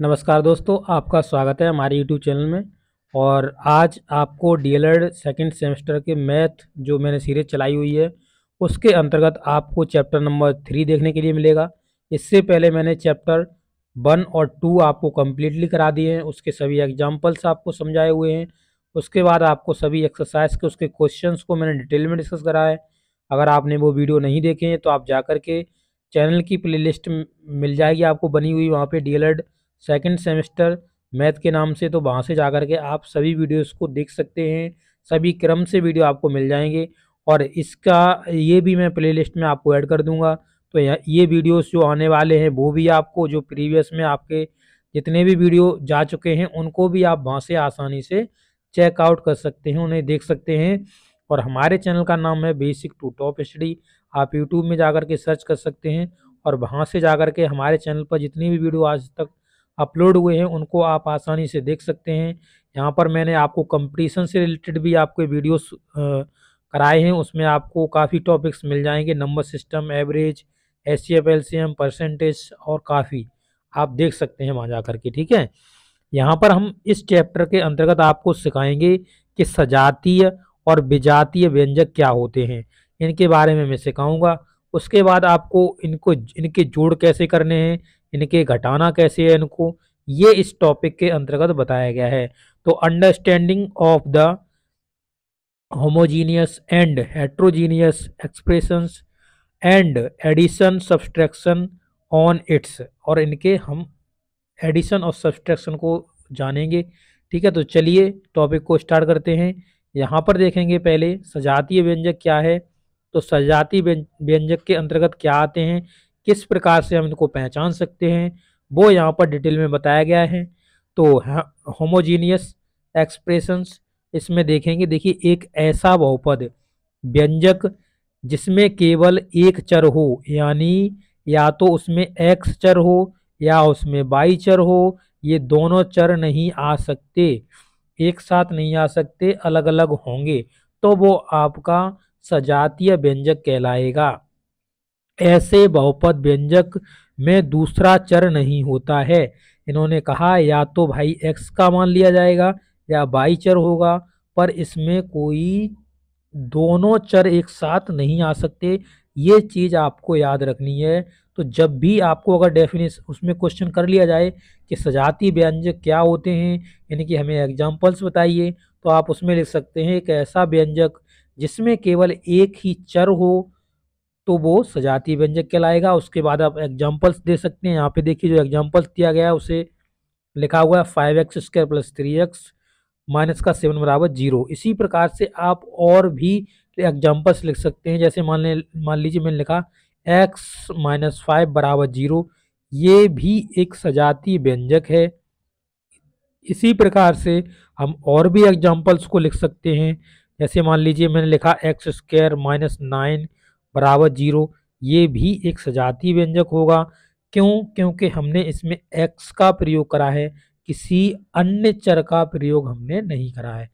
नमस्कार दोस्तों आपका स्वागत है हमारे यूट्यूब चैनल में और आज आपको एड सेकंड सेमेस्टर के मैथ जो मैंने सीरीज चलाई हुई है उसके अंतर्गत आपको चैप्टर नंबर थ्री देखने के लिए मिलेगा इससे पहले मैंने चैप्टर वन और टू आपको कम्प्लीटली करा दिए हैं उसके सभी एग्जाम्पल्स आपको समझाए हुए हैं उसके बाद आपको सभी एक्सरसाइज के उसके क्वेश्चन को मैंने डिटेल में डिस्कस करा है अगर आपने वो वीडियो नहीं देखे हैं तो आप जा कर के चैनल की प्ले मिल जाएगी आपको बनी हुई वहाँ पर डी सेकंड सेमेस्टर मैथ के नाम से तो वहाँ से जा कर के आप सभी वीडियोस को देख सकते हैं सभी क्रम से वीडियो आपको मिल जाएंगे और इसका ये भी मैं प्लेलिस्ट में आपको ऐड कर दूंगा तो ये वीडियोस जो आने वाले हैं वो भी आपको जो प्रीवियस में आपके जितने भी वीडियो जा चुके हैं उनको भी आप वहाँ से आसानी से चेकआउट कर सकते हैं उन्हें देख सकते हैं और हमारे चैनल का नाम है बेसिक टू टॉप स्टडी आप यूट्यूब में जा कर के सर्च कर सकते हैं और वहाँ से जा कर के हमारे चैनल पर जितनी भी वीडियो आज तक अपलोड हुए हैं उनको आप आसानी से देख सकते हैं यहाँ पर मैंने आपको कंपटीशन से रिलेटेड भी आपके वीडियोस कराए हैं उसमें आपको काफ़ी टॉपिक्स मिल जाएंगे number system average S C F L C M percentage और काफ़ी आप देख सकते हैं वहाँ जा के ठीक है यहाँ पर हम इस चैप्टर के अंतर्गत आपको सिखाएंगे कि सजातीय और विजातीय व्यंजक क्या होते हैं इनके बारे में मैं सिखाऊंगा उसके बाद आपको इनको इनके जोड़ कैसे करने हैं इनके घटाना कैसे है इनको ये इस टॉपिक के अंतर्गत बताया गया है तो understanding of the homogeneous and heterogeneous expressions and addition subtraction on its और इनके हम एडिशन और सब्सट्रैक्शन को जानेंगे ठीक है तो चलिए टॉपिक को स्टार्ट करते हैं यहाँ पर देखेंगे पहले सजातीय व्यंजक क्या है तो सजातीय व्यंजक के अंतर्गत क्या आते हैं किस प्रकार से हम इनको पहचान सकते हैं वो यहाँ पर डिटेल में बताया गया है तो होमोजीनियस एक्सप्रेशंस इसमें देखेंगे देखिए एक ऐसा बहुपद व्यंजक जिसमें केवल एक चर हो यानी या तो उसमें एक्स चर हो या उसमें बाई चर हो ये दोनों चर नहीं आ सकते एक साथ नहीं आ सकते अलग अलग होंगे तो वो आपका सजातीय व्यंजक कहलाएगा ऐसे बहुपद व्यंजक में दूसरा चर नहीं होता है इन्होंने कहा या तो भाई एक्स का मान लिया जाएगा या बाई चर होगा पर इसमें कोई दोनों चर एक साथ नहीं आ सकते ये चीज़ आपको याद रखनी है तो जब भी आपको अगर डेफिनेशन उसमें क्वेश्चन कर लिया जाए कि सजाती व्यंजक क्या होते हैं यानी कि हमें एग्जाम्पल्स बताइए तो आप उसमें लिख सकते हैं एक ऐसा व्यंजक जिसमें केवल एक ही चर हो तो वो सजाती व्यंजक कहलाएगा उसके बाद आप एग्जाम्पल्स दे सकते हैं यहाँ पे देखिए जो एग्जाम्पल्स दिया गया है उसे लिखा हुआ है five x square plus three x minus का सेवन बराबर जीरो इसी प्रकार से आप और भी एग्जाम्पल्स लिख सकते हैं जैसे मान लें मान लीजिए मैंने लिखा एक्स माइनस फाइव बराबर जीरो ये भी एक सजाती व्यंजक है इसी प्रकार से हम और भी एग्जाम्पल्स को लिख सकते हैं जैसे मान लीजिए मैंने लिखा एक्स स्क्वायर माइनस नाइन बराबर जीरो ये भी एक सजातीय व्यंजक होगा क्यों क्योंकि हमने इसमें एक्स का प्रयोग करा है किसी अन्य चर का प्रयोग हमने नहीं करा है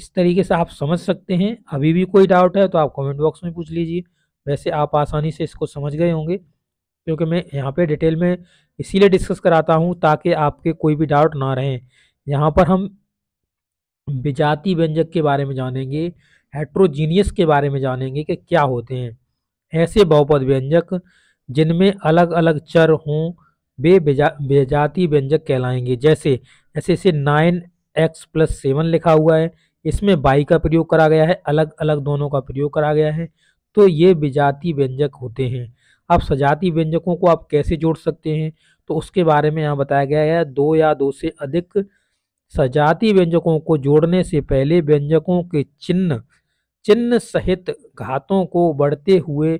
इस तरीके से आप समझ सकते हैं अभी भी कोई डाउट है तो आप कमेंट बॉक्स में पूछ लीजिए वैसे आप आसानी से इसको समझ गए होंगे क्योंकि मैं यहाँ पे डिटेल में इसीलिए डिस्कस कराता हूँ ताकि आपके कोई भी डाउट ना रहें यहाँ पर हम विजाति व्यंजक के बारे में जानेंगे हेट्रोजीनियस के बारे में जानेंगे कि क्या होते हैं ऐसे बहुपद व्यंजक जिनमें अलग अलग चर हों वे बेजाती व्यंजक कहलाएंगे जैसे ऐसे ऐसे नाइन एक्स प्लस सेवन लिखा हुआ है इसमें बाई का प्रयोग करा गया है अलग अलग दोनों का प्रयोग करा गया है तो ये विजाति व्यंजक होते हैं अब सजाति व्यंजकों को आप कैसे जोड़ सकते हैं तो उसके बारे में यहाँ बताया गया है दो या दो से अधिक सजाति व्यंजकों को जोड़ने से पहले व्यंजकों के चिन्ह चिन्ह सहित घातों को बढ़ते हुए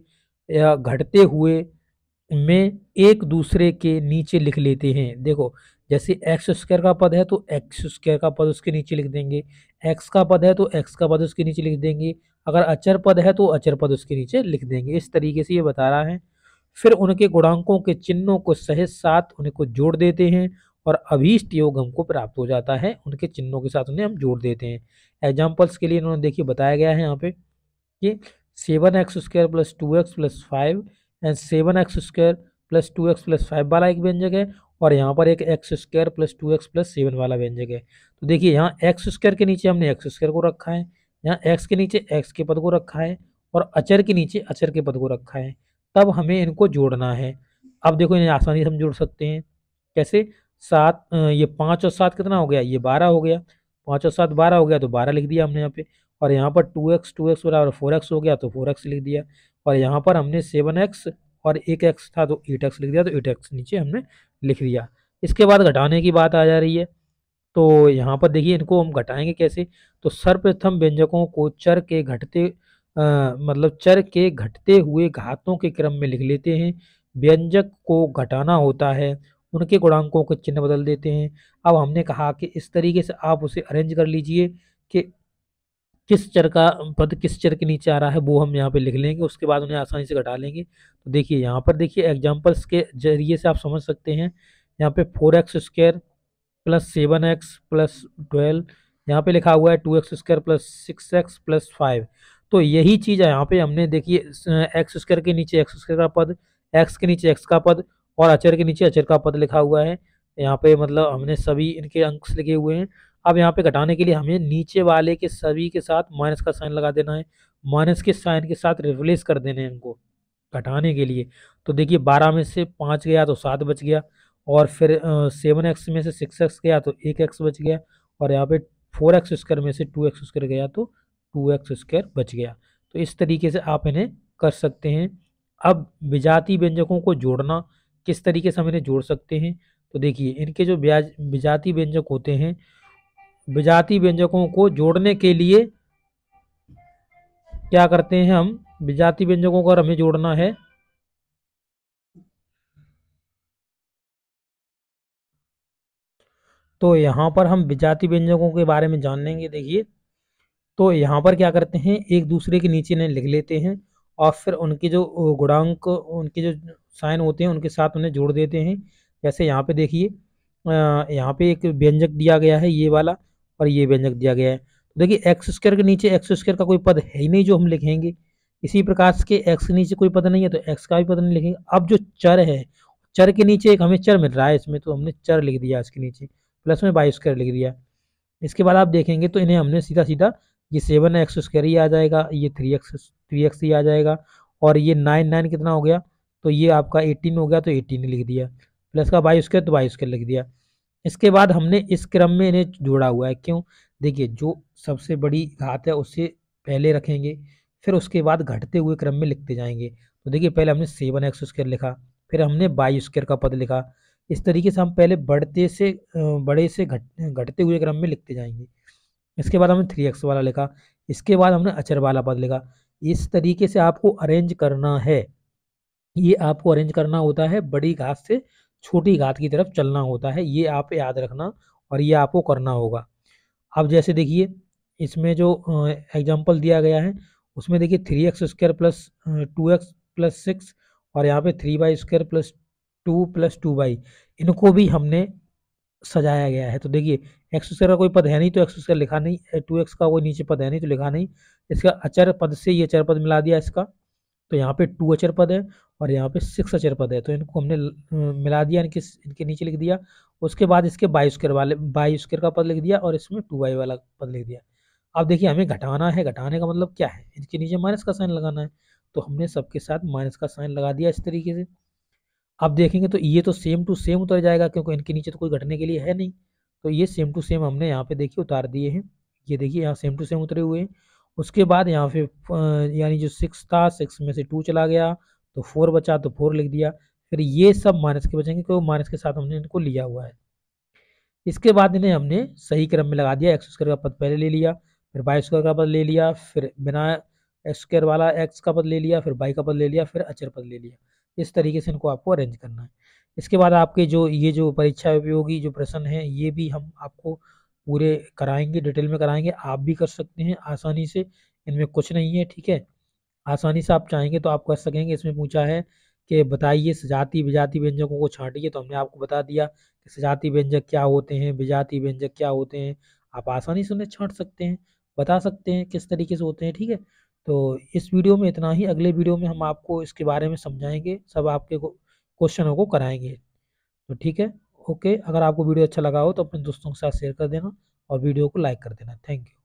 या घटते हुए में एक दूसरे के नीचे लिख लेते हैं देखो जैसे एक्स स्क्वायर का पद है तो एक्स स्क्वायर का पद उसके नीचे लिख देंगे एक्स का पद है तो एक्स का पद उसके नीचे लिख देंगे अगर अचर पद है तो अचर पद उसके नीचे लिख देंगे इस तरीके से ये बता रहा है फिर उनके गुणांकों के चिन्हों को सहित साथ उनको जोड़ देते हैं और अभीष्ट योग हमको प्राप्त हो जाता है उनके चिन्हों के साथ उन्हें हम जोड़ देते हैं एग्जाम्पल्स के लिए इन्होंने देखिए बताया गया है यहाँ पे कि seven x square plus two x plus five and seven x square plus two x plus five वाला एक व्यंजक है और यहाँ पर एक x square plus two x plus seven वाला व्यंजक है तो देखिए यहाँ एक्स स्क्वायर के नीचे हमने एक्स स्क्वायर को रखा है यहाँ एक्स के नीचे एक्स के पद को रखा है और अचर के नीचे अचर के पद को रखा है तब हमें इनको जोड़ना है अब देखो इन्हें आसानी से हम जोड़ सकते हैं कैसे सात ये पाँच और सात कितना हो गया ये बारह हो गया पाँच और सात बारह हो गया तो बारह लिख दिया हमने यहाँ पे और यहाँ पर टू एक्स टू एक्स बराबर फोर एक्स हो गया तो फोर एक्स लिख दिया और यहाँ पर हमने सेवन एक्स और एक एक्स था तो एट एक्स लिख दिया तो एट एक्स नीचे हमने लिख दिया इसके बाद घटाने की बात आ जा रही है तो यहाँ पर देखिए इनको हम घटाएंगे कैसे तो सर्वप्रथम व्यंजकों को चर के घटते मतलब चर के घटते हुए घातों के क्रम में लिख लेते हैं व्यंजक को घटाना होता है उनके गुणांकों के चिन्ह बदल देते हैं अब हमने कहा कि इस तरीके से आप उसे अरेंज कर लीजिए कि किस चर का पद किस चर के नीचे आ रहा है वो हम यहाँ पे लिख लेंगे उसके बाद उन्हें आसानी से घटा लेंगे तो देखिए यहाँ पर देखिए एग्जाम्पल्स के जरिए से आप समझ सकते हैं यहाँ पे four x square plus seven x plus twelve यहाँ पे लिखा हुआ है two x square plus six x plus five तो यही चीज़ है यहाँ पे हमने देखिए एक्स स्क्वायर के नीचे एक्स स्क्वायर का पद एक्स के नीचे एक्स का पद और अचर के नीचे अचर का पद लिखा हुआ है यहाँ पे मतलब हमने सभी इनके अंक लिखे हुए हैं अब यहाँ पे घटाने के लिए हमें नीचे वाले के सभी के साथ माइनस का साइन लगा देना है माइनस के साइन के साथ रिप्लेस कर देने हैं इनको घटाने के लिए तो देखिए बारह में से पाँच गया तो सात बच गया और फिर सेवन एक्स में से सिक्स एक्स गया तो एक एक्स बच गया और यहाँ पे फोर एक्स स्क्वायर में से टू एक्स स्क्वायर गया तो टू एक्स स्क्वायर बच गया तो इस तरीके से आप इन्हें कर सकते हैं अब विजाति व्यंजकों को जोड़ना किस तरीके से हम इन्हें जोड़ सकते हैं तो देखिए इनके जो ब्याज विजाति व्यंजक होते हैं विजाति व्यंजकों को जोड़ने के लिए क्या करते हैं हम विजाति व्यंजकों को हमें जोड़ना है तो यहाँ पर हम विजाति व्यंजकों के बारे में जान लेंगे देखिए तो यहाँ पर क्या करते हैं एक दूसरे के नीचे इन्हें लिख लेते हैं और फिर उनके जो गुणांक उनके जो साइन होते हैं उनके साथ उन्हें जोड़ देते हैं जैसे यहाँ पे देखिए यहाँ पे एक व्यंजक दिया गया है ये वाला और ये व्यंजक दिया गया है तो देखिए एक्स स्क्र के नीचे एक्स स्क्र का कोई पद है ही नहीं जो हम लिखेंगे इसी प्रकार के एक्स के नीचे कोई पद नहीं है तो एक्स का भी पद नहीं लिखेंगे अब जो चर है चर के नीचे एक हमें चर मिल रहा है इसमें तो हमने चर लिख दिया इसके नीचे प्लस में बाई स्क्वायर लिख दिया इसके बाद आप देखेंगे तो इन्हें हमने सीधा सीधा ये सेवन एक्स स्क्वायर ही आ जाएगा ये थ्री एक्स थ्री एक्स ही आ जाएगा और ये नाइन नाइन कितना हो गया तो ये आपका एटीन हो गया तो एटीन लिख दिया प्लस का बाई स्क्र तो बाई स्क्र लिख दिया इसके बाद हमने इस क्रम में इन्हें जोड़ा हुआ है क्यों देखिए जो सबसे बड़ी घात है उससे पहले रखेंगे फिर उसके बाद घटते हुए क्रम में लिखते जाएंगे तो देखिए पहले हमने सेवन एक्स स्क्र लिखा फिर हमने बाई स्क्र का पद लिखा इस तरीके से हम पहले बढ़ते से बड़े से घट घटते हुए क्रम में लिखते जाएंगे इसके बाद हमने थ्री एक्स वाला लिखा इसके बाद हमने अचर वाला पद लिखा इस तरीके से आपको अरेंज करना है ये आपको अरेंज करना होता है बड़ी घात से छोटी घात की तरफ चलना होता है ये आप याद रखना और ये आपको करना होगा अब जैसे देखिए इसमें जो एग्जाम्पल दिया गया है उसमें देखिए three x square plus two x plus six और यहाँ पे three y square plus two plus two y इनको भी हमने सजाया गया है तो देखिए एक्स स्क्वायर का कोई पद है नहीं तो एक्स स्क्वायर लिखा नहीं टू एक्स का कोई नीचे पद है नहीं तो लिखा नहीं इसका अचर पद से ये अचर पद मिला दिया इसका तो यहाँ पे टू अचर पद है और यहाँ पे सिक्स अचर पद है तो इनको हमने मिला दिया इनके इनके नीचे लिख दिया उसके बाद इसके बाई स्क्र वाले बाई स्क्र का पद लिख दिया और इसमें टू वाई वाला पद लिख दिया अब देखिए हमें घटाना है घटाने का मतलब क्या है इनके नीचे माइनस का साइन लगाना है तो हमने सबके साथ माइनस का साइन लगा दिया इस तरीके से अब देखेंगे तो ये तो सेम टू सेम उतर जाएगा क्योंकि इनके नीचे तो कोई घटने के लिए है नहीं तो ये सेम टू सेम हमने यहाँ पे देखिए उतार दिए हैं ये देखिए यहाँ सेम टू सेम उतरे हुए हैं उसके बाद यहाँ पे यानी जो सिक्स था सिक्स में से टू चला गया तो फोर बचा तो फोर लिख दिया फिर ये सब माइनस के बचेंगे क्योंकि माइनस के साथ हमने इनको लिया हुआ है इसके बाद इन्हें हमने सही क्रम में लगा दिया एक्स स्क्वायर का पद पहले ले लिया फिर वाई स्क्वायर का पद ले लिया फिर बिना एक्स स्क्वायर वाला एक्स का पद ले लिया फिर वाई का पद ले लिया फिर अचर पद ले लिया इस तरीके से इनको आपको अरेंज करना है इसके बाद आपके जो ये जो परीक्षा उपयोगी जो प्रश्न है ये भी हम आपको पूरे कराएंगे डिटेल में कराएंगे आप भी कर सकते हैं आसानी से इनमें कुछ नहीं है ठीक है आसानी से आप चाहेंगे तो आप कर सकेंगे इसमें पूछा है कि बताइए सजाती विजाती व्यंजकों को छाटिए तो हमने आपको बता दिया कि सजाती व्यंजक क्या होते हैं विजाती व्यंजक क्या होते हैं आप आसानी से उन्हें छाट सकते हैं बता सकते हैं किस तरीके से होते हैं ठीक है तो इस वीडियो में इतना ही अगले वीडियो में हम आपको इसके बारे में समझाएंगे सब आपके क्वेश्चनों को कराएंगे तो ठीक है ओके अगर आपको वीडियो अच्छा लगा हो तो अपने दोस्तों के साथ शेयर कर देना और वीडियो को लाइक कर देना थैंक यू